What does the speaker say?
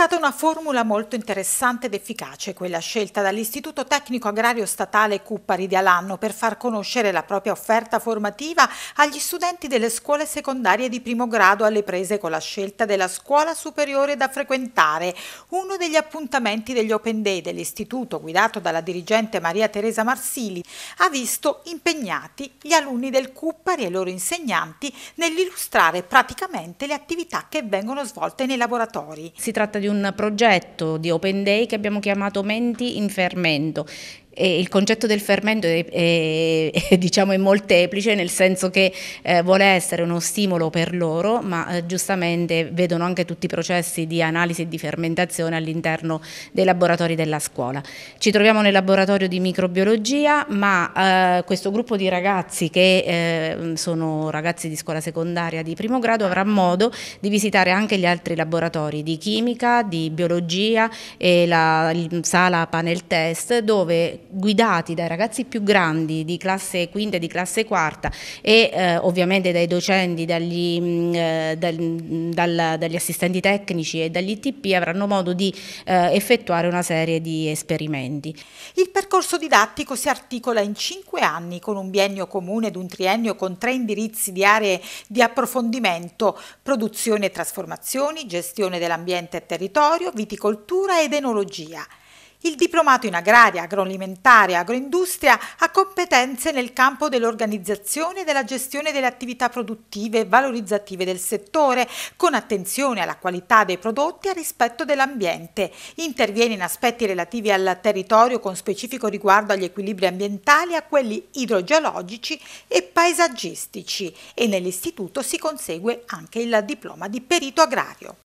stata una formula molto interessante ed efficace quella scelta dall'Istituto Tecnico Agrario Statale Cuppari di Alanno per far conoscere la propria offerta formativa agli studenti delle scuole secondarie di primo grado alle prese con la scelta della scuola superiore da frequentare, uno degli appuntamenti degli Open Day dell'istituto guidato dalla dirigente Maria Teresa Marsili ha visto impegnati gli alunni del Cuppari e i loro insegnanti nell'illustrare praticamente le attività che vengono svolte nei laboratori. Si tratta di di un progetto di Open Day che abbiamo chiamato Menti in Fermento, e il concetto del fermento è, è, è, diciamo, è molteplice, nel senso che eh, vuole essere uno stimolo per loro, ma eh, giustamente vedono anche tutti i processi di analisi e di fermentazione all'interno dei laboratori della scuola. Ci troviamo nel laboratorio di microbiologia, ma eh, questo gruppo di ragazzi che eh, sono ragazzi di scuola secondaria di primo grado avrà modo di visitare anche gli altri laboratori di chimica, di biologia e la sala panel test dove guidati dai ragazzi più grandi di classe quinta e di classe quarta e eh, ovviamente dai docenti, dagli, mh, mm, eh, dal, mm, dal, dagli assistenti tecnici e dagli ITP avranno modo di eh, effettuare una serie di esperimenti. Il percorso didattico si articola in cinque anni con un biennio comune ed un triennio con tre indirizzi di aree di approfondimento, produzione e trasformazioni, gestione dell'ambiente e territorio, viticoltura ed enologia. Il diplomato in agraria, agroalimentare e agroindustria ha competenze nel campo dell'organizzazione e della gestione delle attività produttive e valorizzative del settore, con attenzione alla qualità dei prodotti e al rispetto dell'ambiente. Interviene in aspetti relativi al territorio con specifico riguardo agli equilibri ambientali, a quelli idrogeologici e paesaggistici e nell'istituto si consegue anche il diploma di perito agrario.